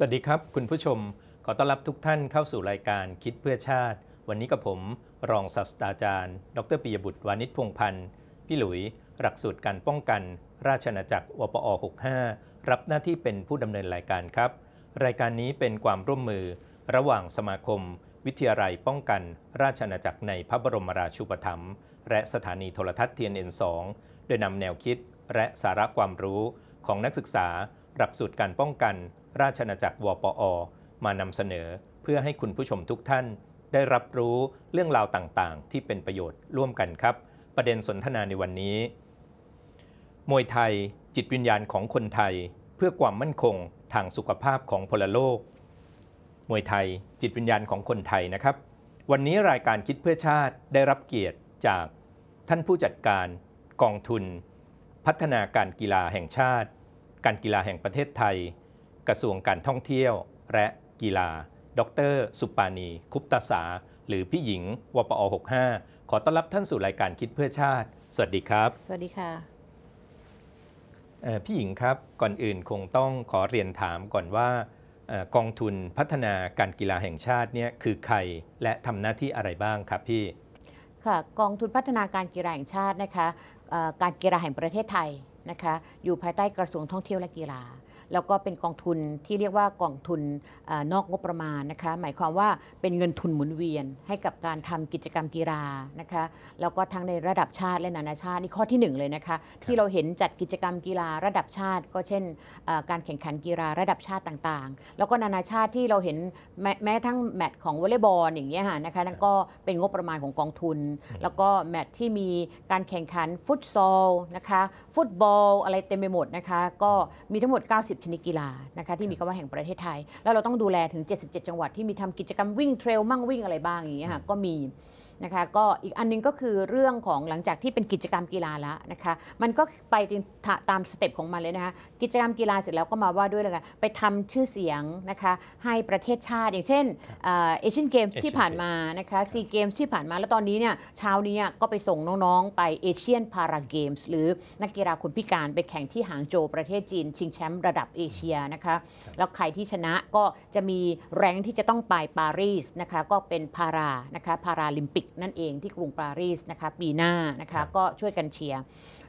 สวัสดีครับ คุณผู้ชมขอต้อนรับทุกท่านเข้าสู่รายการคิดเพื่อชาติ วันนี้กับผม รองศาสตราจารย์ ดรปิยบุตรวานิชพงพันธ์ พี่หลุยหลักสูตรการป้องกัน ราชนาจักรวปอ65 รับหน้าที่เป็นผู้ดำเนินรายการครับ รายการนี้เป็นความร่วมมือ ระหว่างสมาคม วิทยาลัยป้องกัน ราชนาจักรในพระบรมราชูปถัมภ์และสถานีโทรทัศน์เเทียนอ็นสองโดยนำแนวคิดและสาระความรู้ของนักศึกษา หลักสูตรการป้องกันราชนาจักรวปอ มานำเสนอเพื่อให้คุณผู้ชมทุกท่านได้รับรู้เรื่องราวต่างๆ ที่เป็นประโยชน์ร่วมกันครับ ประเด็นสนทนาในวันนี้ มวยไทยจิตวิญญาณของคนไทย เพื่อความมั่นคงทางสุขภาพของพลโลกมวยไทยจิตวิญญาณของคนไทยนะครับ วันนี้รายการคิดเพื่อชาติได้รับเกียรติจากท่านผู้จัดการกองทุน พัฒนาการกีฬาแห่งชาติ การกีฬาแห่งประเทศไทยกระทรวงการท่องเที่ยว และกีฬา ดร สุปานีคุปตาสาหรือพี่หญิงวปอ65 ขอต้อนรับท่านสู่รายการคิดเพื่อชาติ สวัสดีครับ สวัสดีค่ะ พี่หญิงครับก่อนอื่นคงต้องขอเรียนถามก่อนว่ากองทุนพัฒนาการกีฬาแห่งชาติเนี่ยคือใครและทำหน้าที่อะไรบ้างครับพี่ ค่ะกองทุนพัฒนาการกีฬาแห่งชาตินะคะการกีฬาแห่งประเทศไทยนะคะอยู่ภายใต้กระทรวงท่องเที่ยวและกีฬาแล้วก็เป็นกองทุนที่เรียกว่ากองทุนนอกงบประมาณนะคะ หมายความว่าเป็นเงินทุนหมุนเวียน ให้กับการทำกิจกรรมกีฬานะคะ แล้วก็ทั้งในระดับชาติและนานาชาตินี่ข้อที่1เลยนะคะที่เราเห็นจัดกิจกรรมกีฬาระดับชาติ ก็เช่นการแข่งขันกีฬาระดับชาติต่างๆ แล้วก็นานาชาติที่เราเห็นแม้แมทั้งแมตช์ของวอลเลย์บอลอย่างเงี้ยค่ะนะคะนั่นก็เป็นงบประมาณของกองทุน แล้วก็แมตช์ที่มีการแข่งขันฟุตซอลนะคะฟุตบอลอะไรเต็มไปหมดนะคะก็มีทั้งหมด 90 70ชนิดกีฬานะคะที่มีคำว่าแห่งประเทศไทย แล้วเราต้องดูแลถึง 77 จังหวัด ที่มีทำกิจกรรมวิ่งเทรล มั่งวิ่งอะไรบ้างอย่างเงี้ยค่ะก็มีนะคะก็อีกอันนึงก็คือเรื่องของหลังจากที่เป็นกิจกรรมกีฬาแล้วนะคะมันก็ไปตามสเต็ปของมันเลยนะคะกิจกรรมกีฬาเสร็จแล้วก็มาว่าด้วยเลยกันไปทำชื่อเสียงนะคะให้ประเทศชาติ อย่างเช่นเอเชียนเกมส์ที่ผ่านมานะคะซีเกมส์ที่ผ่านมาแล้วตอนนี้เนี่ยเช้านี้ก็ไปส่งน้อง ๆ ไปเอเชียนพาราเกมส์หรือนักกีฬาคนพิการไปแข่งที่หางโจวประเทศจีนชิงแชมป์ระดับเอเชียนะคะแล้วใครที่ชนะก็จะมีแรงที่จะต้องไปปารีสนะคะก็เป็นพารานะคะพาราลิมปิกนั่นเองที่กรุงปารีสนะคะปีหน้านะคะก็ช่วยกันเชียร์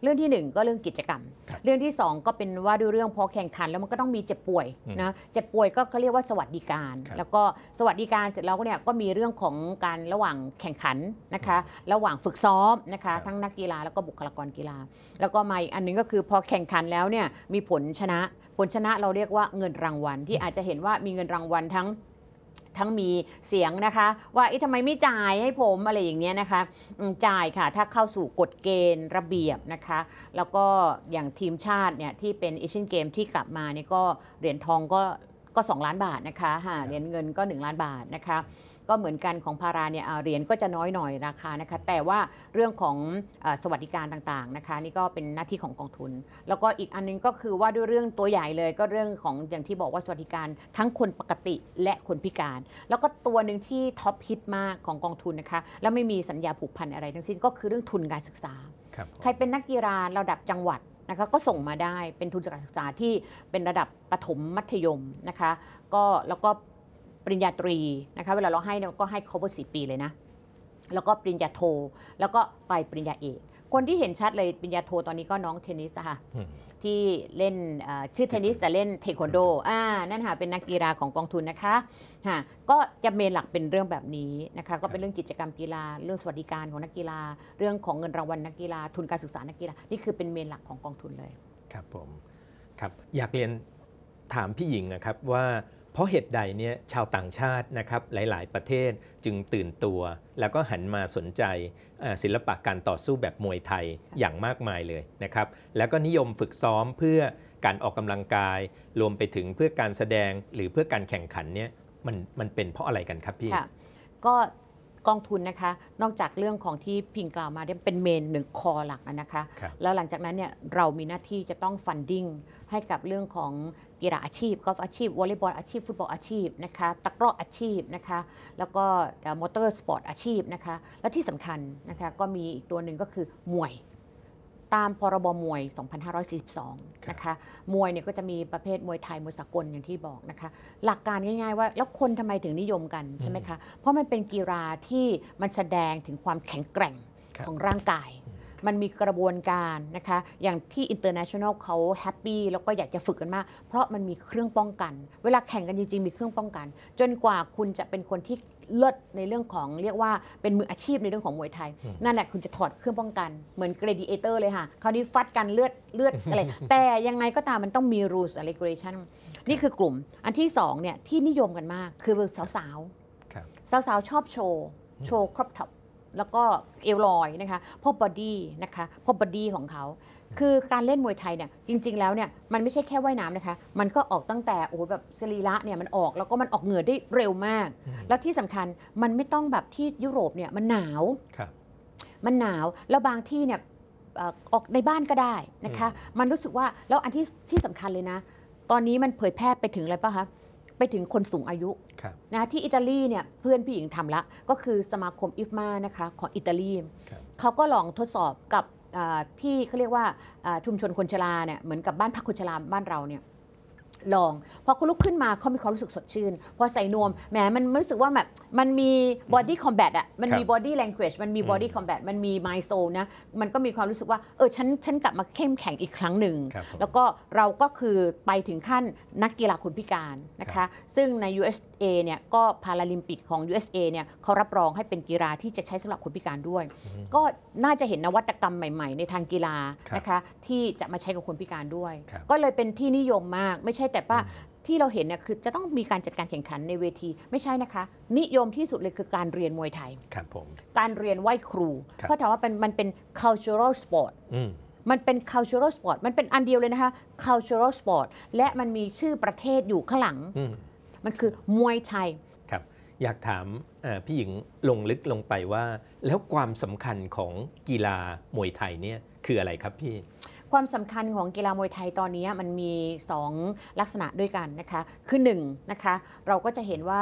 เรื่องที่ 1 ก็เรื่องกิจกรรม เรื่องที่ 2 ก็เป็นว่าด้วยเรื่องพอแข่งขันแล้วมันก็ต้องมีเจ็บป่วยนะเจ็บป่วยก็เขาเรียกว่าสวัสดิการ แล้วก็สวัสดิการเสร็จแล้วก็เนี่ยก็มีเรื่องของการระหว่างแข่งขันนะคะระหว่างฝึกซ้อมนะคะทั้งนักกีฬาแล้วก็บุคลากรกีฬาแล้วก็มาอีกอันนึงก็คือ พอแข่งขันแล้วเนี่ยมีผลชนะ ผลชนะเราเรียกว่าเงินรางวัลที่อาจจะเห็นว่ามีเงินรางวัลทั้งทั้งมีเสียงนะคะ ว่าไอ้ทำไมไม่จ่ายให้ผมอะไรอย่างเนี้ยนะคะจ่ายค่ะถ้าเข้าสู่กฎเกณฑ์ระเบียบนะคะ แล้วก็อย่างทีมชาติเนี่ย ที่เป็นเอเชียนเกมที่กลับมาเนี่ยก็เหรียญทองก็ก็ 2 ล้านบาทนะคะเหรียญเงินก็ 1 ล้านบาทนะคะก็เหมือนกันของพาราเนี่ยเหรียญก็จะน้อยหน่อยราคานะคะ แต่ว่าเรื่องของสวัสดิการต่างๆนะคะ นี่ก็เป็นหน้าที่ของกองทุน แล้วก็อีกอันนึงก็คือว่าด้วยเรื่องตัวใหญ่เลย ก็เรื่องของอย่างที่บอกว่าสวัสดิการทั้งคนปกติและคนพิการ แล้วก็ตัวหนึ่งที่ท็อปฮิตมากของกองทุนนะคะแล้วไม่มีสัญญาผูกพันอะไรทั้งสิ้นก็คือเรื่องทุนการศึกษาคใครเป็นนักกีฬาระดับจังหวัดนะคะก็ส่งมาได้เป็นทุนการศึกษาที่เป็นระดับประถมมัธยมนะคะก็แล้วก็ริญญาตรีนะคะเวลาเราให้เนี่ยก็ให้ครบสี่ปีเลยนะแล้วก็ปริญญาโท แล้วก็ไปปริญญาเอกคนที่เห็นชัดเลยปริญญาโทตอนนี้ก็น้องเทนนิสค่ะที่เล่นชื่อเทนนิสแต่เล่นเทควันโดอ่านั่นค่ะเป็นนักกีฬาของกองทุนนะคะค่ะก็จะเมนหลักเป็นเรื่องแบบนี้นะคะก็เป็นเรื่องกิจกรรมกีฬาเรื่องสวัสดิการของนักกีฬาเรื่องของเงินรางวัลนักกีฬาทุนการศึกษานักกีฬานี่คือเป็นเมนหลักของกองทุนเลย ครับผมครับอยากเรียนถามพี่หญิงนะครับว่าเพราะเหตุใดเนี่ยชาวต่างชาตินะครับ หลาย ๆ ประเทศจึงตื่นตัว แล้วก็หันมาสนใจศิลปะการต่อสู้แบบมวยไทยอย่างมากมายเลยนะครับ แล้วก็นิยมฝึกซ้อมเพื่อการออกกำลังกาย รวมไปถึงเพื่อการแสดงหรือเพื่อการแข่งขันเนี่ยมัน มันเป็นเพราะอะไรกันครับพี่ก็กองทุนนะคะ นอกจากเรื่องของที่พิงกล่าวมาเนี่ยเป็นเมนหนึ่งคอ หลักนะคะแล้วหลังจากนั้นเนี่ยเรามีหน้าที่จะต้องฟันดิ้งให้กับเรื่องของกีฬาอาชีพกอล์ฟอาชีพวอลเลย์บอลอาชีพฟุตบอลอาชีพนะคะตะกร้ออาชีพนะคะแล้วก็มอเตอร์สปอร์ตอาชีพนะคะและที่สำคัญนะคะก็มีอีกตัวหนึ่งก็คือ มวยตามพรบมวย 2542 นะคะมวยเนี่ยก็จะมีประเภทมวยไทยมวยสากลอย่างที่บอกนะคะหลักการง่าย ๆว่าแล้วคนทำไมถึงนิยมกันใช่ไหมคะเพราะมันเป็นกีฬาที่มันแสดงถึงความแข็งแกร่งของร่างกายมันมีกระบวนการนะคะ อย่างที่ international เขาแฮปปี้แล้วก็อยากจะฝึกกันมาก เพราะมันมีเครื่องป้องกัน เวลาแข่งกันจริงๆ มีเครื่องป้องกัน จนกว่าคุณจะเป็นคนที่เลิศในเรื่องของเรียกว่าเป็นมืออาชีพในเรื่องของมวยไทยนั่นแหละ คุณจะถอดเครื่องป้องกันเหมือนเกรดิเอเตอร์เลยค่ะคราวนี้ฟัดกันเลือดเลือดอะไรแต่ยังไงก็ตามมันต้องมี rules and regulation นี่คือกลุ่ม อันที่สองเนี่ยที่นิยมกันมากคือสาวสาวสาวสาวชอบโชว์โชว์ครอบท็อปแล้วก็เอวลอยนะคะพบบอดี้นะคะพบบอดี้ของเขา คือการเล่นมวยไทยเนี่ยจริงๆแล้วเนี่ยมันไม่ใช่แค่ว่ายน้ำนะคะ มันก็ออกตั้งแต่โอ้โหแบบสรีระเนี่ยมันออกแล้วก็มันออกเหงื่อได้เร็วมาก แล้วที่สำคัญมันไม่ต้องแบบที่ยุโรปเนี่ยมันหนาวมันหนาวแล้วบางที่เนี่ยออกในบ้านก็ได้นะคะ มันรู้สึกว่าแล้วอันที่ที่สำคัญเลยนะตอนนี้มันเผยแพร่ไปถึงอะไรปะคะไปถึงคนสูงอายุนะที่อิตาลีเนี่ยเพื่อนพี่หญิงทำละก็คือสมาคมอิฟมานะคะของอิตาลีเขาก็ลองทดสอบกับที่เขาเรียกว่าชุมชนคนชราเนี่ยเหมือนกับบ้านพักคนชราบ้านเราเนี่ยลองพอเขาลุกขึ้นมาเขามีความรู้สึกสดชื่น พอใส่นวมแหมมันรู้สึกว่าแบบมันมีบอดี้คอมแบทอ่ะมันมีบอดี้แลงเกจมันมีบอดี้คอมแบทมันมีไมโซนะมันก็มีความรู้สึกว่า เออฉันฉันกลับมาเข้มแข็งอีกครั้งหนึ่ง แล้วก็เราก็คือไปถึงขั้นนักกีฬาคนพิการนะคะ ซึ่งใน USA เนี่ยก็พาราลิมปิกของ USA เนี่ยเขารับรองให้เป็นกีฬาที่จะใช้สำหรับคนพิการด้วย ก็น่าจะเห็นนวัตกรรมใหม่ ๆ ในทางกีฬานะคะที่จะมาใช้กับคนพิการด้วย ก็เลยเป็นที่นิยมมากไม่ใช่แต่ว่าที่เราเห็นเนี่ยคือจะต้องมีการจัดการแข่งขันในเวทีไม่ใช่นะคะ นิยมที่สุดเลยคือการเรียนมวยไทยครับผมการเรียนไหว้ครู เพราะถามว่าเป็นมันเป็น cultural sport มันเป็น cultural sport มันเป็นอันเดียวเลยนะคะ cultural sport และมันมีชื่อประเทศอยู่ข้างหลังมันคือมวยไทยครับอยากถามพี่หญิงลงลึกลงไปว่า แล้วความสำคัญของกีฬามวยไทยเนี่ยคืออะไรครับพี่ความสำคัญของกีฬามวยไทยตอนนี้มันมี 2 ลักษณะด้วยกันนะคะ คือ1นะคะเราก็จะเห็นว่า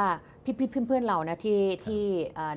พี่ๆเพื่อนๆ เรานะที่ที่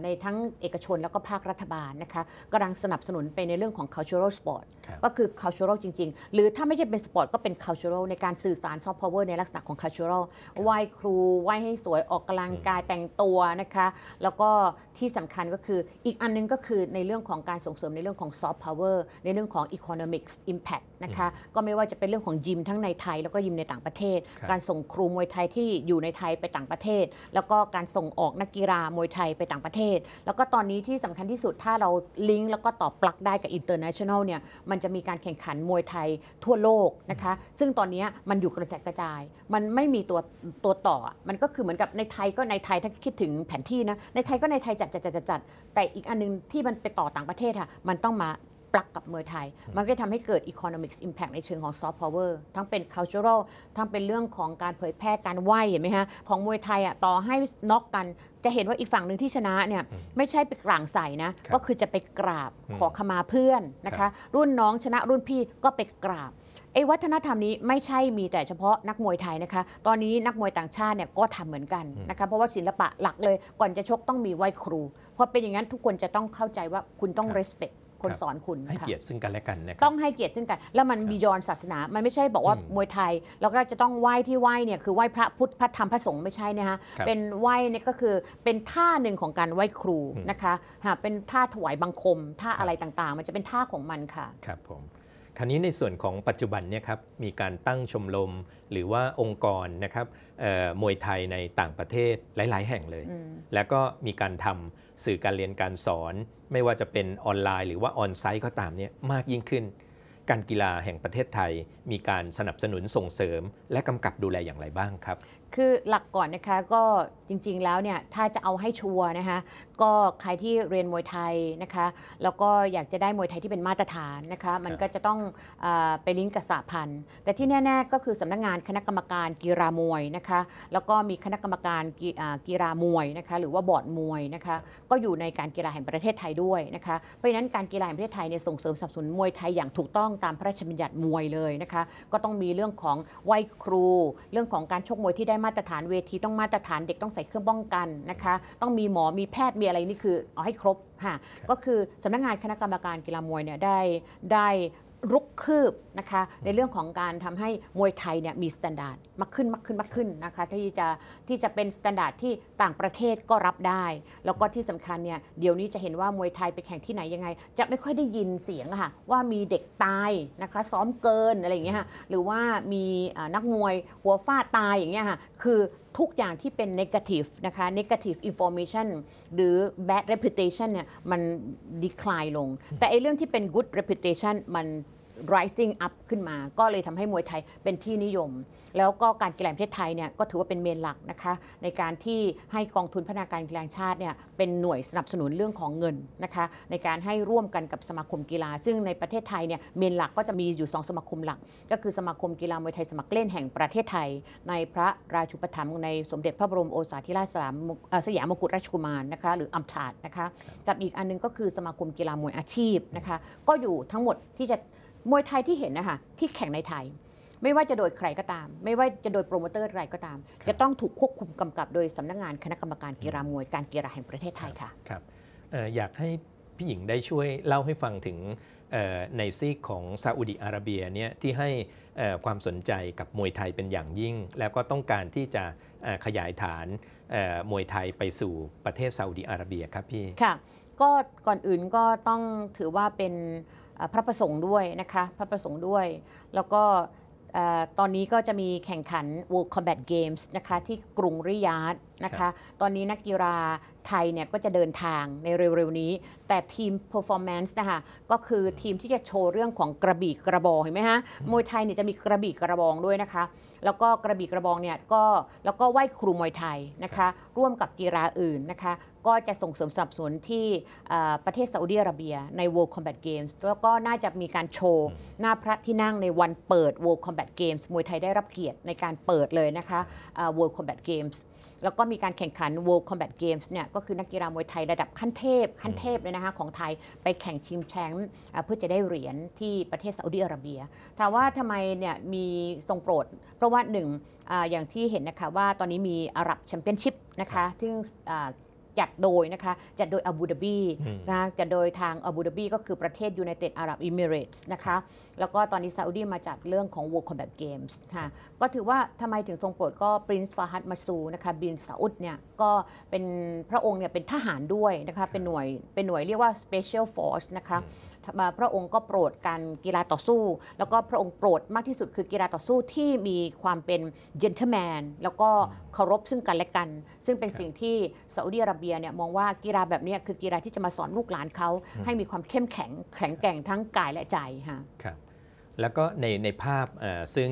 ในทั้งเอกชนแล้วก็ภาครัฐบาลนะคะกำลังสนับสนุนไปในเรื่องของ cultural sport ก็คือ cultural จริง ๆหรือถ้าไม่ใช่เป็นสปอร์ตก็เป็น cultural ในการสื่อสาร soft power ในลักษณะของ cultural ไหว้ครูไหว้ให้สวยออกกำลังกายแต่งตัวนะคะแล้วก็ที่สำคัญก็คืออีกอันนึงก็คือในเรื่องของการส่งเสริมในเรื่องของ soft power ในเรื่องของ economics impact นะคะก็ไม่ว่าจะเป็นเรื่องของยิมทั้งในไทย แล้วก็ยิมในต่างประเทศ การส่งครูมวยไทยที่อยู่ในไทยไปต่างประเทศ แล้วก็การส่งออกนักกีฬามวยไทยไปต่างประเทศ แล้วก็ตอนนี้ที่สำคัญที่สุดถ้าเราลิงก์แล้วก็ต่อปลั๊กได้กับอินเตอร์เนชั่นแนลเนี่ยมันจะมีการแข่งขันมวยไทยทั่วโลกนะคะ ซึ่งตอนนี้มันอยู่กระจายกระจาย มันไม่มีตัวตัวต่อมันก็คือเหมือนกับในไทยก็ในไทยถ้าคิดถึงแผนที่นะในไทยก็ในไทยจัดจัดจัดจัด แต่อีกอันนึงที่มันไปต่อต่างประเทศค่ะมันต้องมาปลักกับเมืองไทย มันก็ทำให้เกิด economics impact ในเชิงของ soft power ทั้งเป็น cultural ทั้งเป็นเรื่องของการเผยแพร่การไหวเห็นไหมฮะของมวยไทยอ่ะต่อให้น็อกกันจะเห็นว่าอีกฝั่งหนึ่งที่ชนะเนี่ยไม่ใช่ไปกลางใส่นะก็คือจะไปกราบขอขมาเพื่อนนะคะรุ่นน้องชนะรุ่นพี่ก็ไปกราบไอ้วัฒนธรรมนี้ไม่ใช่มีแต่เฉพาะนักมวยไทยนะคะตอนนี้นักมวยต่างชาติเนี่ยก็ทำเหมือนกันนะคะเพราะว่าศิลปะหลักเลยก่อนจะชกต้องมีไหวครูพอเป็นอย่างนั้นทุกคนจะต้องเข้าใจว่าคุณต้อง respect คนสอนคุณให้เกียรติซึ่งกันและกันนะครับต้องให้เกียรติซึ่งกัน แล้วมันมียอนศาสนา มันไม่ใช่บอกว่ามวยไทยแล้วก็จะต้องไหว้ที่ไหว้เนี่ยคือไหว้พระพุทธพระธรรมพระสงฆ์ไม่ใช่นะคะเป็นไหว้เนี่ยก็คือเป็นท่าหนึ่งของการไหว้ครูนะคะเป็นท่าถวายบังคมท่าอะไรต่างๆ มันจะเป็นท่าของมันค่ะครับผมคราวนี้ในส่วนของปัจจุบันเนี่ยครับมีการตั้งชมรมหรือว่าองค์กรนะครับมวยไทยในต่างประเทศหลาย ๆ แห่งเลย แล้วก็มีการทำสื่อการเรียนการสอน ไม่ว่าจะเป็นออนไลน์หรือว่าออนไซต์ก็ตามเนี่ยมากยิ่งขึ้น การกีฬาแห่งประเทศไทย มีการสนับสนุนส่งเสริม และกำกับดูแลอย่างไรบ้างครับคือหลักก่อนนะคะ ก็จริงๆแล้วเนี่ยถ้าจะเอาให้ชัวร์นะคะก็ใครที่เรียนมวยไทยนะคะแล้วก็อยากจะได้มวยไทยที่เป็นมาตรฐานนะคะมันก็จะต้องอไปลิงก์กับสาพันธ์แต่ที่แน่ ๆ ก็คือสำนักงงานคณะกรรมการกีฬามวยนะคะแล้วก็มีคณะกรรมการกีฬามวยนะคะหรือว่าบอร์ดมวยนะคะก็อยู่ในการกีฬาแห่งประเทศไทยด้วยนะคะเพราะฉะนั้นการกีฬาแห่งประเทศไทยเนี่ยส่งเสริมสนับสนุนมวยไทยอย่างถูกต้องตามพระราชบัญญัติมวยเลยนะคะก็ต้องมีเรื่องของไหวครูเรื่องของการชกมวยที่ได้มาตรฐานเวทีต้องมาตรฐานเด็กต้องใส่เครื่องป้องกันนะคะ ต้องมีหมอมีแพทย์มีอะไรนี่คือเอาให้ครบค่ะ ก็คือสำนักงานคณะกรรมการกีฬามวยเนี่ยได้ได้รุกคืบนะคะในเรื่องของการทำให้มวยไทยเนี่ยมีมาตรฐานมากขึ้นมากขึ้นมากขึ้นนะคะที่จะที่จะเป็นมาตรฐานที่ต่างประเทศก็รับได้ แล้วก็ที่สำคัญเนี่ยเดี๋ยวนี้จะเห็นว่ามวยไทยไปแข่งที่ไหนยังไง จะไม่ค่อยได้ยินเสียงค่ะว่ามีเด็กตายนะคะ ซ้อมเกินอะไรอย่างเงี้ยค่ะหรือว่ามีนักมวยหัวฟาดตายอย่างเงี้ยค่ะคือทุกอย่างที่เป็น negative นะคะ negative information หรือ bad reputation เนี่ย มัน decline ลง แต่ไอ้เรื่องที่เป็น good reputation มัน rising up ขึ้นมา ก็เลยทำให้มวยไทยเป็นที่นิยม แล้วก็การกีฬาประเทศไทยเนี่ยก็ถือว่าเป็นเมนหลักนะคะในการที่ให้กองทุนพัฒนาการกีฬาชาติเนี่ยเป็นหน่วยสนับสนุนเรื่องของเงินนะคะในการให้ร่วมกันกับสมาคมกีฬา ซึ่งในประเทศไทยเนี่ยเมนหลักก็จะมีอยู่ 2 สมาคมหลัก ก็คือสมาคมกีฬามวยไทย สมัครเล่นแห่งประเทศไทย ในพระราชุปถัมภ์ในสมเด็จพระบรมโอสาธิราชสยามมกุฎราชกุมารนะคะหรืออัมชาดนะคะกับอีกอันนึงก็คือสมาคมกีฬามวยอาชีพนะคะก็อยู่ทั้งหมดที่จะมวยไทยที่เห็นนะคะที่แข่งในไทย ไม่ว่าจะโดยใครก็ตาม ไม่ว่าจะโดยโปรโมเตอร์อะไรก็ตาม จะต้องถูกควบคุมกำกับโดยสำนักงานคณะกรรมการกีฬามวยการกีฬาแห่งประเทศไทยค่ะครับอยากให้พี่หญิงได้ช่วยเล่าให้ฟังถึงในซีของซาอุดีอาระเบียเนี่ยที่ให้ความสนใจกับมวยไทยเป็นอย่างยิ่ง แล้วก็ต้องการที่จะขยายฐานมวยไทยไปสู่ประเทศซาอุดีอาระเบียครับพี่ค่ะก็ก่อนอื่นก็ต้องถือว่าเป็นพระประสงค์ด้วยนะคะพระประสงค์ด้วย แล้วก็ตอนนี้ก็จะมีแข่งขัน World Combat Games นะคะที่กรุงริยาดนะคะ ตอนนี้นักกีฬาไทยเนี่ยก็จะเดินทางในเร็วๆนี้ แต่ทีม performance นะคะ ก็คือทีมที่จะโชว์เรื่องของกระบี่กระบองเห็นไหมฮะ มวยไทยเนี่ยจะมีกระบี่กระบองด้วยนะคะ แล้วก็กระบี่กระบองเนี่ยก็แล้วก็ไหว้ครูมวยไทยนะคะ ร่วมกับกีฬาอื่นนะคะ ก็จะส่งเสริมสนับสนุนที่ประเทศซาอุดิอาระเบียใน World Combat Games แล้วก็น่าจะมีการโชว์ หน้าพระที่นั่งในวันเปิด World Combat Games มวยไทยได้รับเกียรติในการเปิดเลยนะคะ World Combat Games แล้วก็มีการแข่งขัน World Combat Games เนี่ยก็คือนักกีฬามวยไทยระดับขั้นเทพขั้นเทพเลยนะคะของไทยไปแข่งชิงแชมป์เพื่อจะได้เหรียญที่ประเทศซาอุดีอาระเบีย ถามว่าทำไมเนี่ยมีทรงโปรด เพราะว่าหนึ่งออย่างที่เห็นนะคะว่าตอนนี้มีอารับแชมเปี้ยนชิพนะคะซึ่งจัดโดยนะคะจัดโดยอาบูดาบีนะจัดโดยทางอาบูดาบีก็คือประเทศยูไนเต็ดอาหรับอิมิเรตส์นะคะแล้วก็ตอนนี้ซาอุดีมาจัดเรื่องของ World Combat Games ค่ะก็ถือว่าทำไมถึงทรงโปรดก็ปรินซ์ฟาฮัดมาซูนะคะบินซาอุดเนี่ยก็เป็นพระองค์เนี่ยเป็นทหารด้วยนะคะเป็นหน่วยเป็นหน่วยเรียกว่า Special Force นะคะพระองค์ก็โปรดการกีฬาต่อสู้ แล้วก็พระองค์โปรดมากที่สุดคือกีฬาต่อสู้ที่มีความเป็นเจนเทอร์แมนแล้วก็เคารพซึ่งกันและกัน ซึ่งเป็นสิ่งที่ซาอุดิอาระเบียเนี่ยมองว่ากีฬาแบบนี้คือกีฬาที่จะมาสอนลูกหลานเขาให้มีความเข้มแข็งแข็งแกร่งทั้งกายและใจค่ะครับแล้วก็ในในภาพซึ่ง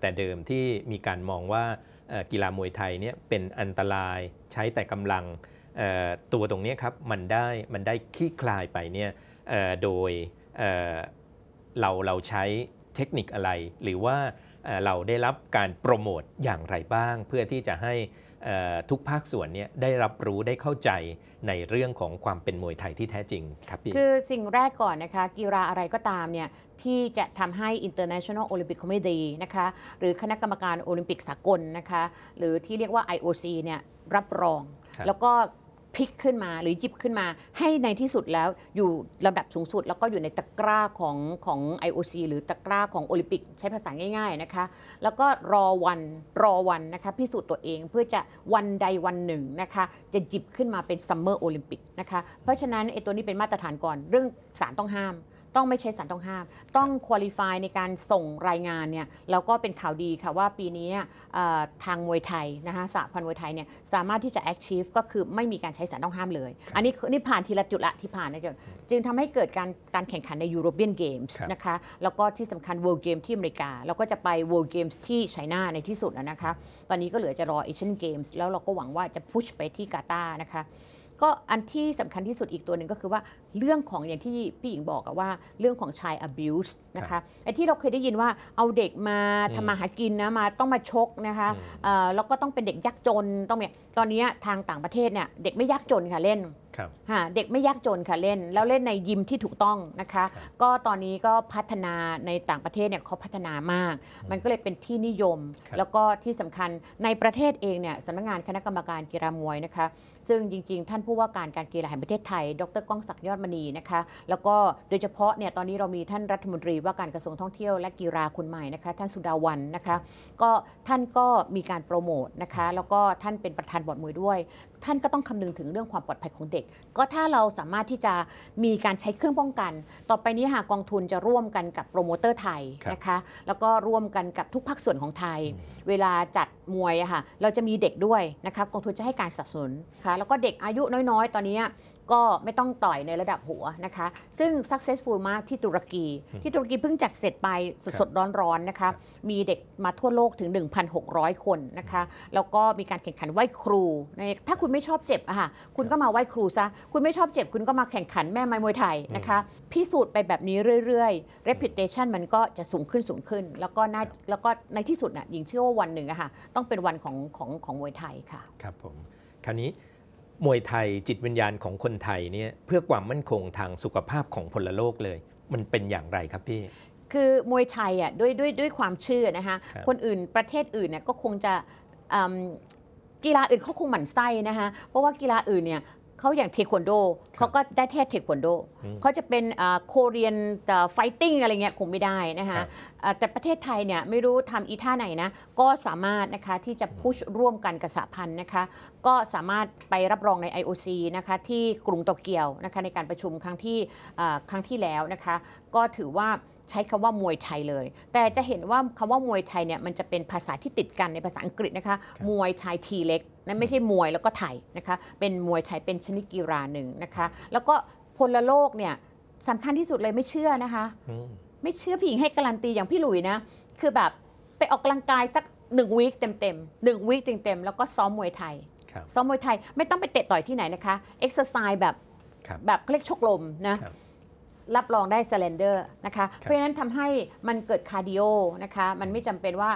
แต่เดิมที่มีการมองว่ากีฬามวยไทยเนี่ยเป็นอันตรายใช้แต่กำลังตัวตรงนี้ครับมันได้มันได้ขี้คลายไปเนี่ยโดยเราเราใช้เทคนิคอะไร หรือว่าเราได้รับการโปรโมตอย่างไรบ้าง เพื่อที่จะให้ทุกภาคส่วนเนี่ยได้รับรู้ได้เข้าใจในเรื่องของความเป็นมวยไทยที่แท้จริงครับพี่คือสิ่งแรกก่อนนะคะกีฬาอะไรก็ตามเนี่ยที่จะทำให้ International Olympic Committee นะคะหรือคณะกรรมการโอลิมปิกสากลนะคะหรือที่เรียกว่า IOC เนี่ยรับรองแล้วก็พลิกขึ้นมาหรือจยิบขึ้นมาให้ในที่สุดแล้วอยู่ละดับสูงสุด แล้วก็อยู่ในตะกร้าของของ IOC หรือตะกร้าของโอลิมปิกใช้ภาษาง่ายๆนะคะแล้วก็รอวันรอวันนะคะพิสูจน์ตัวเองเพื่อจะวันใดวันหนึ่งนะคะจะหยิบขึ้นมาเป็นซัมเมอร์โอลิมปิกนะคะเพราะฉะนั้นไอ้ตัวนี้เป็นมาตรฐานก่อนเรื่องสารต้องห้ามต้องไม่ใช้สารต้องห้าม ต้องคุลิฟายในการส่งรายงานเนี่ย แล้วก็เป็นข่าวดีค่ะว่าปีนี้ทางมวยไทยนะคะสหพันมวยไทยเนี่ยสามารถที่จะ achieve ก็คือไม่มีการใช้สารต้องห้ามเลย อันนี้นี่ผ่านทีละจุดละที่ผ่านนะจ๊ะจึงทำให้เกิดการการแข่งขันในยูโรเปียนเกมส์นะคะ แล้วก็ที่สำคัญเวิลด์เกมที่อเมริกา แล้วก็จะไปวิลด์เกมส์ที่ไชน่าในที่สุดนะคะ ตอนนี้ก็เหลือจะรอเอเชียนเกมส์ แล้วเราก็หวังว่าจะพุชไปที่กาตาร์นะคะก็อันที่สำคัญที่สุดอีกตัวหนึ่งก็คือว่าเรื่องของอย่างที่พี่หญิงบอกว่าเรื่องของชาย abuse นะคะไอ้ที่เราเคยได้ยินว่าเอาเด็กมาทำมาหากินนะมาต้องมาชกนะคะแล้วก็ต้องเป็นเด็กยากจนต้องเนี่ยตอนนี้ทางต่างประเทศเนี่ยเด็กไม่ยากจนค่ะเล่นเด็กไม่ยากจนค่ะเล่น แล้วเล่นในยิมที่ถูกต้องนะคะ ก็ตอนนี้ก็พัฒนาในต่างประเทศเนี่ยเขาพัฒนามาก มันก็เลยเป็นที่นิยม แล้วก็ที่สำคัญในประเทศเองเนี่ยสำนักงานคณะกรรมการกีฬามวยนะคะ ซึ่งจริงๆ ท่านผู้ว่าการการกีฬาแห่งประเทศไทย ดรก้องศักดิ์ยอดมณีนะคะ แล้วก็โดยเฉพาะเนี่ยตอนนี้เรามีท่านรัฐมนตรีว่าการกระทรวงท่องเที่ยวและกีฬาคนใหม่นะคะท่านสุดาวันนะคะ ก็ท่านก็มีการโปรโมทนะคะแล้วก็ท่านเป็นประธานบอร์ดมวยด้วยท่านก็ต้องคำนึงถึงเรื่องความปลอดภัยของเด็ก ก็ถ้าเราสามารถที่จะมีการใช้เครื่องป้องกัน ต่อไปนี้หากองทุนจะร่วมกันกับโปรโมเตอร์ไทยนะคะ แล้วก็ร่วมกันกับทุกภาคส่วนของไทย เวลาจัดมวยอะค่ะ เราจะมีเด็กด้วยนะคะ กองทุนจะให้การสนับสนุนค่ะ แล้วก็เด็กอายุน้อยๆ ตอนนี้ก็ไม่ต้องต่อยในระดับหัวนะคะ ซึ่ง successful มากที่ตุรกี ที่ตุรกีเพิ่งจัดเสร็จไปสดๆ ร้อนๆนะคะ มีเด็กมาทั่วโลกถึง 1,600 คนนะคะ แล้วก็มีการแข่งขันไหว้ครู ถ้าคุณไม่ชอบเจ็บอะค่ะ คุณก็มาไหว้ครูซะ คุณไม่ชอบเจ็บคุณก็มาแข่งขันแม่ไม้มวยไทยนะคะ พิสูจน์ไปแบบนี้เรื่อยๆ reputation มันก็จะสูงขึ้นสูงขึ้น แล้วก็น่าแล้วก็ในที่สุดน่ะ ยิงเชื่อว่าวันหนึ่งอะค่ะ ต้องเป็นวันของของของมวยไทยค่ะ ครับผม คราวนี้มวยไทยจิตวิญญาณของคนไทยเนี่ยเพื่อความมั่นคงทางสุขภาพของพลโลกเลย มันเป็นอย่างไรครับพี่ คือมวยไทยอ่ะด้วยด้วยด้วยความเชื่อนะคะคนอื่นประเทศอื่นเนี่ยก็คงจะกีฬาอื่นเขาคงหมั่นไส้นะคะเพราะว่ากีฬาอื่นเนี่ยเขาอย่างเทควันโดเขาก็ได้แท่เทควันโดเขาจะเป็นโคเรียนไฟติ้งอะไรเงี้ยคงไม่ได้นะคะแต่ประเทศไทยเนี่ยไม่รู้ทำอีท่าไหนนะก็สามารถนะคะที่จะพุชร่วมกันกับสหพันธ์นะคะก็สามารถไปรับรองใน IOC นะคะที่กรุงโตเกียวนะคะในการประชุมครั้งที่ครั้งที่แล้วนะคะก็ถือว่าใช้คำว่ามวยไทยเลย แต่จะเห็นว่าคำว่ามวยไทยเนี่ยมันจะเป็นภาษาที่ติดกันในภาษาอังกฤษนะคะมวยไทยทีเล็กนั่นไม่ใช่มวยแล้วก็ไทยนะคะ เป็นมวยไทยเป็นชนิดกีฬาหนึ่งนะคะ แล้วก็พลโลกเนี่ยสำคัญที่สุดเลยไม่เชื่อนะคะ ไม่เชื่อผิงให้การันตีอย่างพี่หลุยนะ คือแบบไปออกกำลังกายสักหนึ่งวีคเต็มๆหนึ่งวีคเต็มๆ แล้วก็ซ้อมมวยไทยซ้อมมวยไทยไม่ต้องไปเตะต่อยที่ไหนนะคะ เอ็กซ์ไซส์แบบแบบเรียกชกลมนะรับรองได้เซเลนเดอร์นะคะเพราะฉะนั้นทำให้มันเกิดคาร์ดิโอนะคะมันไม่จำเป็นว่า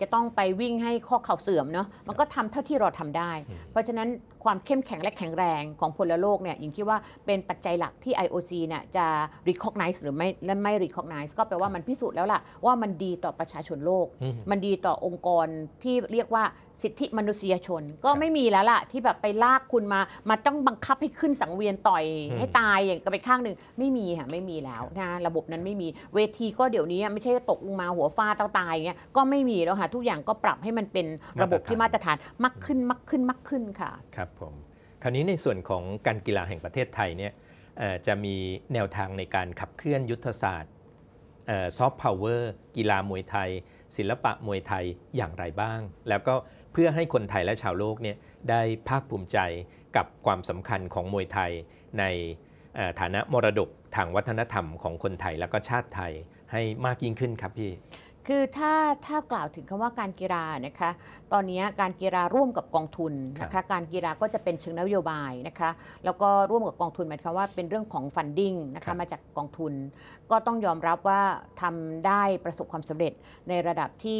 จะต้องไปวิ่งให้ข้อเข่าเสื่อมเนาะมันก็ทำเท่าที่เราทำได้ เพราะฉะนั้นความเข้มแข็งและแข็งแรงของพลโลกเนี่ยยิงคิดว่าเป็นปัจจัยหลักที่ IOC เนี่ยจะ recognize หรือไม่และไม่ recognize ก็แปลว่ามันพิสูจน์แล้วล่ะว่ามันดีต่อประชาชนโลก มันดีต่อองค์กรที่เรียกว่าสิทธิมนุษยชนก็ไม่มีแล้วล่ะที่แบบไปลากคุณมามาต้องบังคับให้ขึ้นสังเวียนต่อย ให้ตายอย่างก็ไปข้างหนึ่งไม่มีค่ะไม่มีแล้วนะระบบนั้นไม่มีเวทีก็เดี๋ยวนี้ ไม่ใช่ตกลงมาหัวฟาดตายอย่างเงี้ยก็ไม่มีแล้วค่ะ ทุกอย่างก็ปรับให้มันเป็นระบบที่มาตรฐานมากขึ้นมากขึ้นมากขึ้นค่ะครับครับผม คราวนี้ในส่วนของการกีฬาแห่งประเทศไทยเนี่ยจะมีแนวทางในการขับเคลื่อนยุทธศาสตร์ซอฟต์พาวเวอร์กีฬามวยไทย ศิลปะมวยไทยอย่างไรบ้าง แล้วก็เพื่อให้คนไทยและชาวโลกเนี่ยได้ภาคภูมิใจกับความสำคัญของมวยไทยในฐานะมรดกทางวัฒนธรรมของคนไทยและก็ชาติไทยให้มากยิ่งขึ้นครับพี่คือถ้าถ้ากล่าวถึงคำว่าการกีฬานะคะตอนนี้การกีฬาร่วมกับกองทุนนะคะการกีฬาก็จะเป็นเชิงนโยบายนะคะแล้วก็ร่วมกับกองทุนหมายความว่าเป็นเรื่องของฟันดิ้งนะคะมาจากกองทุนก็ต้องยอมรับว่าทำได้ประสบความสำเร็จในระดับที่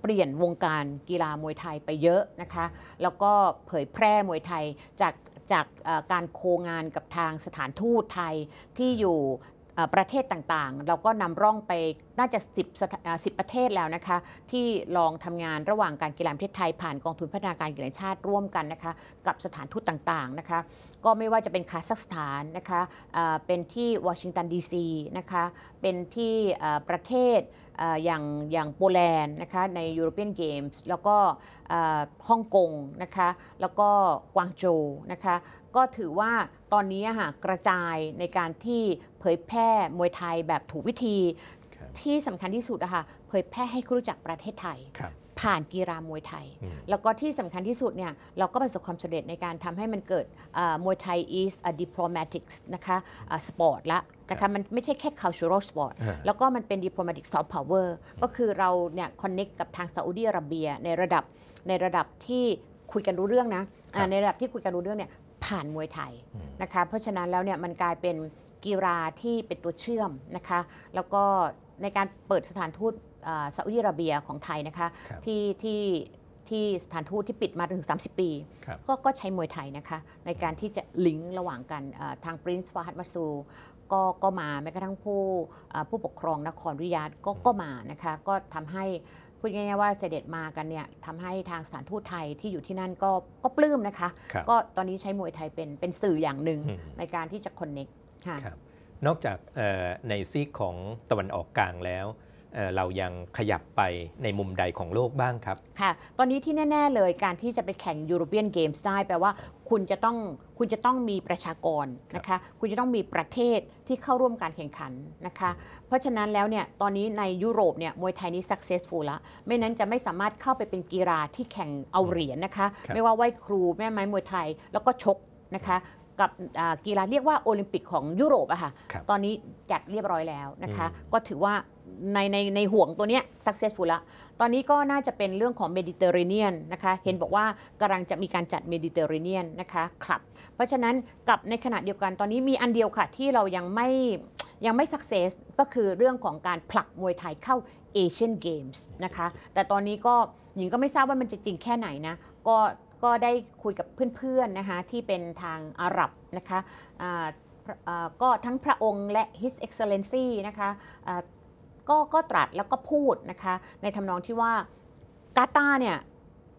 เปลี่ยนวงการกีฬามวยไทยไปเยอะนะคะแล้วก็เผยแพร่มวยไทยจากจากการโคงานกับทางสถานทูตไทยที่อยู่ประเทศต่างๆ เราก็นำร่องไปน่าจะ 10 10 ประเทศแล้วนะคะ ที่ลองทำงานระหว่างการกีฬาประเทศไทยผ่านกองทุนพัฒนาการกีฬาชาติร่วมกันนะคะ กับสถานทูตต่าง ๆ นะคะ ก็ไม่ว่าจะเป็นคาซัคสถานนะคะเป็นที่วอชิงตันดีซีนะคะ เป็นที่ประเทศอย่างอย่างโปแลนด์นะคะในยูโรเปียนเกมส์แล้วก็ฮ่องกงนะคะ แล้วก็กวางโจนะคะก็ถือว่าตอนนี้ค่ะกระจายในการที่เผยแพร่มวยไทยแบบถูกวิธีที่สำคัญที่สุดอะค่ะเผยแพร่ให้รู้จักประเทศไทย ผ่านกีฬามวยไทย แล้วก็ที่สำคัญที่สุดเนี่ยเราก็ประสบความสำเร็จในการทำให้มันเกิดมวยไทย is a diplomatic นะคะสปอร์ตละนะคะมันไม่ใช่แค่ cultural sport แล้วก็มันเป็น diplomatic soft power ก็คือเราเนี่ย connect กับทางซาอุดีอาระเบียในระดับในระดับที่คุยกันรู้เรื่องนะในระดับที่คุยกันรู้เรื่องเนี่ยผ่านมวยไทยนะคะเพราะฉะนั้นแล้วเนี่ยมันกลายเป็นกีฬาที่เป็นตัวเชื่อมนะคะ แล้วก็ในการเปิดสถานทูตซาอุดิอาระเบียของไทยนะคะที่ที่ที่สถานทูตที่ปิดมาถึง 30 ปี ก็ก็ใช้มวยไทยนะคะในการที่จะลิงก์ระหว่างกันทางปรินซ์ฟาฮัดมาซูก็ก็มาแม้กระทั่งผู้ผู้ปกครองนครวิยาตก็ก็มานะคะก็ทำให้พูดง่ายๆว่าเสด็จมากันเนี่ยทำให้ทางสถานทูตไทยที่อยู่ที่นั่นก็ก็ปลื้มนะคะคก็ตอนนี้ใช้มวยไทยเป็นเป็นสื่ออย่างหนึ่งในการที่จะคอนเน็กค่ะนอกจากในซีกของตะวันออกกลางแล้วเรายังขยับไปในมุมใดของโลกบ้างครับ ค่ะ ตอนนี้ที่แน่ ๆเลยการที่จะไปแข่งยูโรเปียนเกมส์ได้แปลว่าคุณจะต้องคุณจะต้องมีประชากรนะคะ คุณจะต้องมีประเทศที่เข้าร่วมการแข่งขันนะคะ เพราะฉะนั้นแล้วเนี่ยตอนนี้ในยุโรปเนี่ยมวยไทยนี่สักเซสฟูลละไม่นั้นจะไม่สามารถเข้าไปเป็นกีฬาที่แข่งเอาเหรียญนะคะไม่ว่าไหว้ครูแม่ไม้มวยไทยแล้วก็ชกนะคะกับกีฬาเรียกว่า โอลิมปิกของยุโรปอะค่ะ ตอนนี้จัดเรียบร้อยแล้วนะคะ ก็ถือว่าในในในห่วงตัวเนี้ย successful ละตอนนี้ก็น่าจะเป็นเรื่องของเมดิเตอร์เรเนียนนะคะ เห็นบอกว่ากำลังจะมีการจัดเมดิเตอร์เรเนียนนะคะครับ เพราะฉะนั้นกับในขณะเดียวกันตอนนี้มีอันเดียวค่ะที่เรายังไม่ยังไม่สักเซสก็คือเรื่องของการผลักมวยไทยเข้าเอเชียนเกมส์นะคะ แต่ตอนนี้ก็ หญิงก็ไม่ทราบว่ามันจะจริงแค่ไหนนะก็ก็ได้คุยกับเพื่อนๆนะคะที่เป็นทางอาหรับนะคะก็ทั้งพระองค์และ His Excellency นะคะก็ก็ตรัสแล้วก็พูดนะคะในทำนองที่ว่ากาตาเนี่ย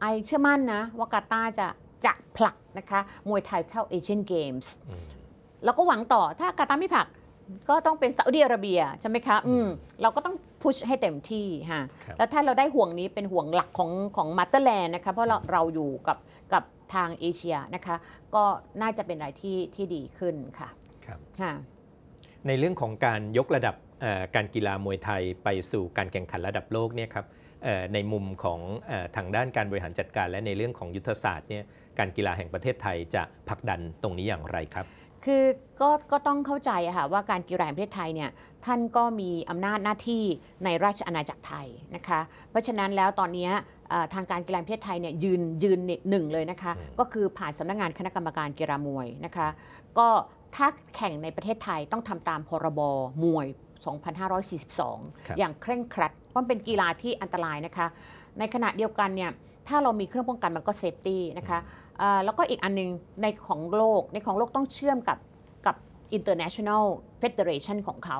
ไอเชื่อมั่นนะ ว่ากาตาจะจะผลักนะคะมวยไทยเข้าเอเชียนเกมส์ล้วก็หวังต่อถ้ากาตาไม่ผลักก็ต้องเป็นซาอุดีอาระเบียใช่ไหมคะอืมเราก็ต้องพุชให้เต็มที่ฮะแล้วถ้าเราได้ห่วงนี้เป็นห่วงหลักของของมัตเตอร์แลนด์นะคะเพราะเราเราอยู่กับทางเอเชียนะคะก็น่าจะเป็นอะไรที่ที่ดีขึ้นค่ะครับค่ะในเรื่องของการยกระดับการกีฬามวยไทยไปสู่การแข่งขันระดับโลกเนี่ยครับในมุมของทางด้านการบริหารจัดการ และในเรื่องของยุทธศาสตร์เนี่ยการกีฬาแห่งประเทศไทยจะผลักดันตรงนี้อย่างไรครับ คือก็ก็ต้องเข้าใจค่ะว่าการกีฬาแห่งประเทศไทยเนี่ยท่านก็มีอำนาจหน้าที่ในราชอาณาจักรไทยนะคะเพราะฉะนั้นแล้วตอนนี้ทางการกีฬาประเทศไทยเนี่ยยืนยืนหนึ่งเลยนะคะ ก็คือผ่านสำนักงานคณะกรรมการกีฬามวยนะคะ ก็ถ้าแข่งในประเทศไทยต้องทำตามพรบมวย 2542 อย่างเคร่งครัดเพราะเป็นกีฬาที่อันตรายนะคะ ในขณะเดียวกันเนี่ย ถ้าเรามีเครื่องป้องกันมันก็เซฟตี้นะคะแล้วก็อีกอันนึงในของโลกในของโลกต้องเชื่อมกับกับ International Federation ของเขา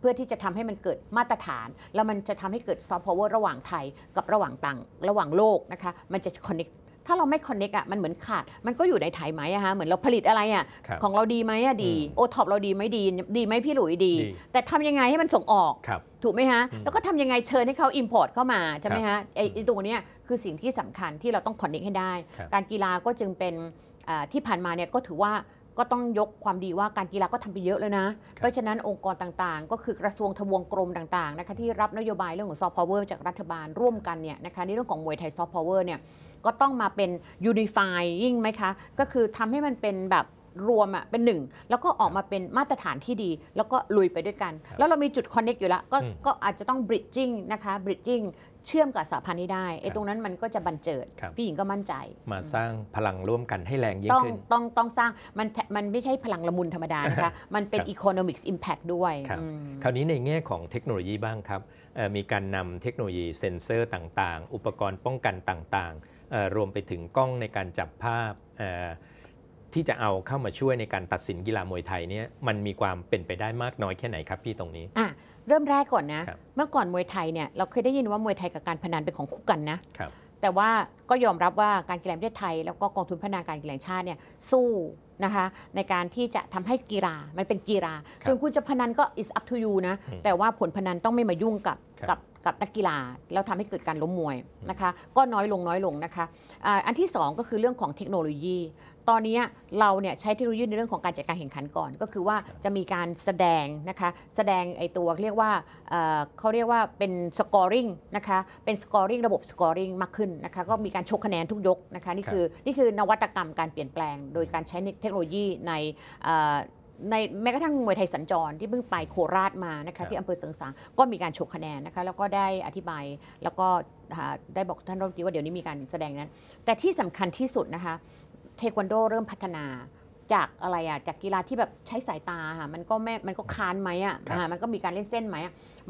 เพื่อที่จะทำให้มันเกิดมาตรฐานแล้วมันจะทำให้เกิดซอฟต์พาวเวอร์ระหว่างไทยกับระหว่างต่างระหว่างโลกนะคะมันจะคอนเน็กถ้าเราไม่คอนเน็กอ่ะมันเหมือนขาดมันก็อยู่ในไทยไหมอะคะเหมือนเราผลิตอะไรอ่ะของเราดีไหมอ่ะดี โอท็อปเราดีไหมดีดีไหมพี่หลุยดี แต่ทำยังไงให้มันส่งออกถูกไหมฮะ แล้วก็ทำยังไงเชิญให้เขาอิมพอร์ตเข้ามาใช่ไหมฮะไอ้ตัวเนี้ยคือสิ่งที่สำคัญที่เราต้องคอนเน็กให้ได้ การกีฬาก็จึงเป็นที่ผ่านมาเนี่ยก็ถือว่าก็ต้องยกความดีว่าการกีฬาก็ทำไปเยอะเลยนะ เพราะฉะนั้นองค์กรต่างๆ ก็คือกระทรวงทบวงกรมต่างๆ นะคะที่รับนโยบายเรื่องของซอฟต์พาวเวอร์จากรัฐบาลร่วมกันเนี่ยนะคะในเรื่องของมวยไทยซอฟต์พาวเวอร์เนี่ยก็ต้องมาเป็นยูนิฟายยิ่งไหมคะ ก็คือทำให้มันเป็นแบบรวมอ่ะเป็นหนึ่ง แล้วก็ออกมาเป็นมาตรฐานที่ดี แล้วก็ลุยไปด้วยกัน แล้วเรามีจุดคอนเน็กอยู่แล้วก็ก็อาจจะต้องบริดจิ้งนะคะบริดจิ้งเชื่อมกับสาพันธ์นี้ได้ไอ้ตรงนั้นมันก็จะบันเจิด พี่หญิงก็มั่นใจ มาสร้างพลังร่วมกันให้แรงยิ่งขึ้น ต้องต้องสร้างมันมันไม่ใช่พลังละมุนธรรมดานะคะมันเป็นโคโนมิกส์อิมแพคด้วย คราวนี้ในแง่ของเทคโนโลยีบ้างครับมีการนำเทคโนโลยีเซ็นเซอร์ต่างๆ อุปกรณ์ป้องกันต่างๆรวมไปถึงกล้องในการจับภาพที่จะเอาเข้ามาช่วยในการตัดสินกีฬามวยไทยเนี่ยมันมีความเป็นไปได้มากน้อยแค่ไหนครับพี่ตรงนี้อ่ะเริ่มแรกก่อนนะเมื่อก่อนมวยไทยเนี่ยเราเคยได้ยินว่ามวยไทยกับการพนันเป็นของคู่กันนะครับแต่ว่าก็ยอมรับว่าการกีฬาประเทศไทย แล้วก็กองทุนพัฒนาการกีฬาชาติเนี่ยสู้นะคะในการที่จะทำให้กีฬามันเป็นกีฬาส่วนคุณจะพนันก็ is up to you นะแต่ว่าผลพนันต้องไม่มายุ่งกับกับกับนักกีฬาแล้วทำให้เกิดการล้มมวยนะคะก็น้อยลงน้อยลงนะคะอันที่2ก็คือเรื่องของเทคโนโลยีตอนนี้เราเนี่ยใช้เทคโนโลยีในเรื่องของการจัดการแข่งขันก่อน ก็คือว่าจะมีการแสดงนะคะแสดงไอตัวเรียกว่าเขาเรียกว่าเป็นสกอร์ริงนะคะเป็นสกอร์ริงระบบสกอร์ริงมากขึ้นนะคะก็มีการชกคะแนนทุกยกนะคะนี่คือนี่คือนวัตกรรมการเปลี่ยนแปลง โดยการใช้เทคโนโลยีในในแม้กระทั่งมวยไทยสัญจร ที่เพิ่งไปโคราชมานะคะที่อำเภอเสริงสางก็มีการโชว์คะแนนนะคะแล้วก็ได้อธิบายแล้วก็ได้บอกท่านรัฐมนตรีว่าเดี๋ยวนี้มีการแสดงนั้น แต่ที่สำคัญที่สุดนะคะ เทควันโดเริ่มพัฒนาจากอะไรอ่ะจากกีฬาที่แบบใช้สายตาค่ะมันก็แม่มันก็คานไหมอ่ะมันก็มีการเล่นเส้นไหม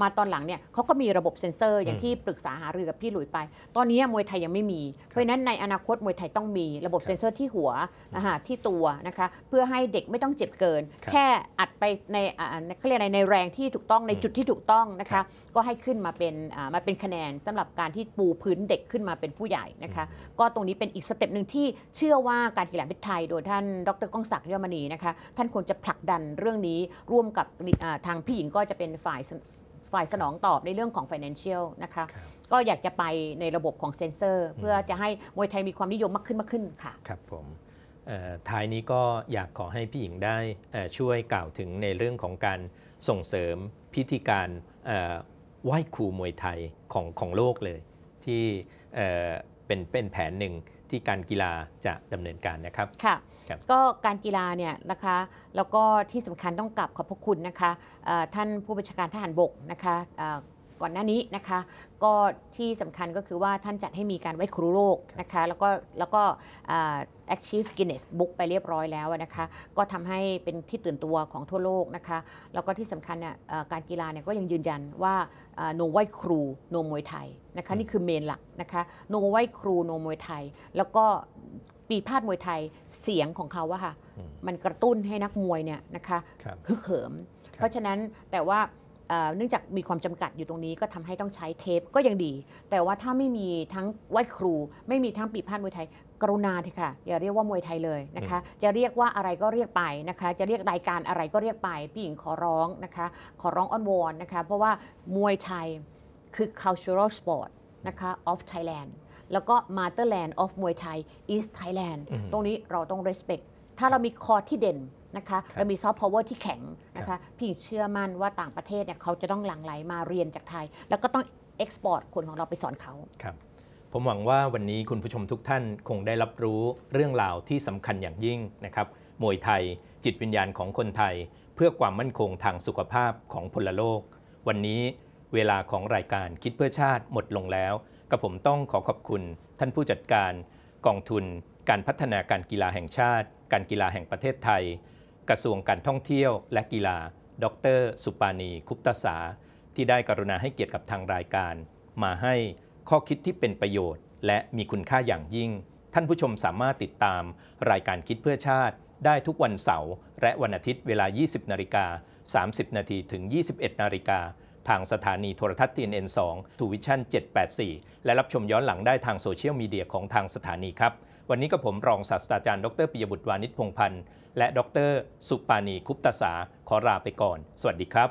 มาตอนหลังเนี่ยเขาก็มีระบบเซ็นเซอร์ อย่างที่ปรึกษาหารือกับพี่หลุยไป ตอนนี้มวยไทยยังไม่มีเพราะฉะนั้นในอนาคตมวยไทยต้องมีระบบเซ็นเซอร์ที่หัวนะคะที่ตัวนะคะ เพื่อให้เด็กไม่ต้องเจ็บเกิน แค่อัดไปในอ่าเขาเรียกอะไรในแรงที่ถูกต้องในจุดที่ถูกต้องนะคะก็ให้ขึ้นมาเป็นมาเป็นคะแนนสำหรับการที่ปูพื้นเด็กขึ้นมาเป็นผู้ใหญ่นะคะก็ตรงนี้เป็นอีกสเต็ปหนึ่งที่เชื่อว่าการกีฬาพิทไทย โดยท่านดรก้องศักดิ์เยอมณีนะคะท่านควรจะผลักดันเรื่องนี้ร่วมกับทางพี่หญิงก็จะเป็นฝ่ายฝ่ายสนองตอบในเรื่องของ financial นะคะก็อยากจะไปในระบบของเซนเซอร์ เพื่อจะให้มวยไทยมีความนิยมมากขึ้นมากขึ้นค่ะครับผมท้ายนี้ก็อยากขอให้พี่หญิงได้ช่วยกล่าวถึงในเรื่องของการส่งเสริมพิธีการไหว้ครูมวยไทยของของโลกเลยที่เป็นเป็นแผนหนึ่งที่การกีฬาจะดำเนินการนะครับค่ะก็การกีฬาเนี่ยนะคะ แล้วก็ที่สำคัญต้องกลับขอบพระคุณนะคะท่านผู้บัญชาการทหารบกนะคะก่อนหน้านี้นะคะก็ที่สำคัญก็คือว่าท่านจัดให้มีการไว้ครูโลกนะคะแล้วก็แล้วก็ Achieve Guinness Book ไปเรียบร้อยแล้วนะคะก็ทำให้เป็นที่ตื่นตัวของทั่วโลกนะคะ แล้วก็ที่สำคัญเนี่ยการกีฬาเนี่ยก็ยังยืนยันว่า no ไว้ครู r e no มวยไทยนะคะนี่คือเมนหลักนะคะ no ไว้ครู r e no มวยไทยแล้วก็ปีพาดมวยไทยเสียงของเขาว่าค่ะมันกระตุ้นให้นักมวยเนี่ยนะคะฮึกเหิม เพราะฉะนั้นแต่ว่าเนื่องจากมีความจำกัดอยู่ตรงนี้ก็ทำให้ต้องใช้เทปก็ยังดี แต่ว่าถ้าไม่มีทั้งไหว้ครูไม่มีทั้งปีพาดมวยไทยกรุณาเถอะค่ะ อย่าเรียกว่ามวยไทยเลยนะคะจะเรียกว่าอะไรก็เรียกไปนะคะจะเรียกรายการอะไรก็เรียกไปพี่หญิงขอร้องนะคะขอร้องอ้อนวอนนะคะเพราะว่ามวยไทยคือ cultural sport นะคะ of Thailand แล้วก็ motherland of มวยไทย is Thailand ตรงนี้เราต้อง respect ถ้าเรามีคอที่เด่นนะคะเรา มีซอฟต์พาวเวอร์ที่แข็งนะคะ พี่เชื่อมั่นว่าต่างประเทศเนี่ยเขาจะต้องหลั่งไหลมาเรียนจากไทย แล้วก็ต้องเอ็กซ์พอร์ตคนของเราไปสอนเขา ครับ ผมหวังว่าวันนี้คุณผู้ชมทุกท่านคงได้รับรู้เรื่องราวที่สำคัญอย่างยิ่ง นะครับมวยไทยจิตวิญญาณของคนไทย เพื่อความมั่นคงทางสุขภาพของพลโลก วันนี้เวลาของรายการคิดเพื่อชาติหมดลงแล้วกับผมต้องขอขอบคุณท่านผู้จัดการกองทุน การพัฒนาการกีฬาแห่งชาติ การกีฬาแห่งประเทศไทยกระทรวงการท่องเที่ยวและกีฬา ดรสุปานีคุปตสา ที่ได้กรุณาให้เกียรติกับทางรายการ มาให้ข้อคิดที่เป็นประโยชน์และมีคุณค่าอย่างยิ่ง ท่านผู้ชมสามารถติดตามรายการคิดเพื่อชาติ ได้ทุกวันเสาร์และวันอาทิตย์เวลา 20 นาฬิกา 30นาทีถึง 21นาฬิกาทางสถานีโทรทัศน์ TNN 2ทูวิชั่น 784 และรับชมย้อนหลังได้ทางโซเชียลมีเดียของทางสถานีครับวันนี้กับผมรองศาสตราจารย์ดรปิยบุตรวานิชพงพันธ์ และดร สุปานีคุปตสา ขอลาไปก่อน สวัสดีครับ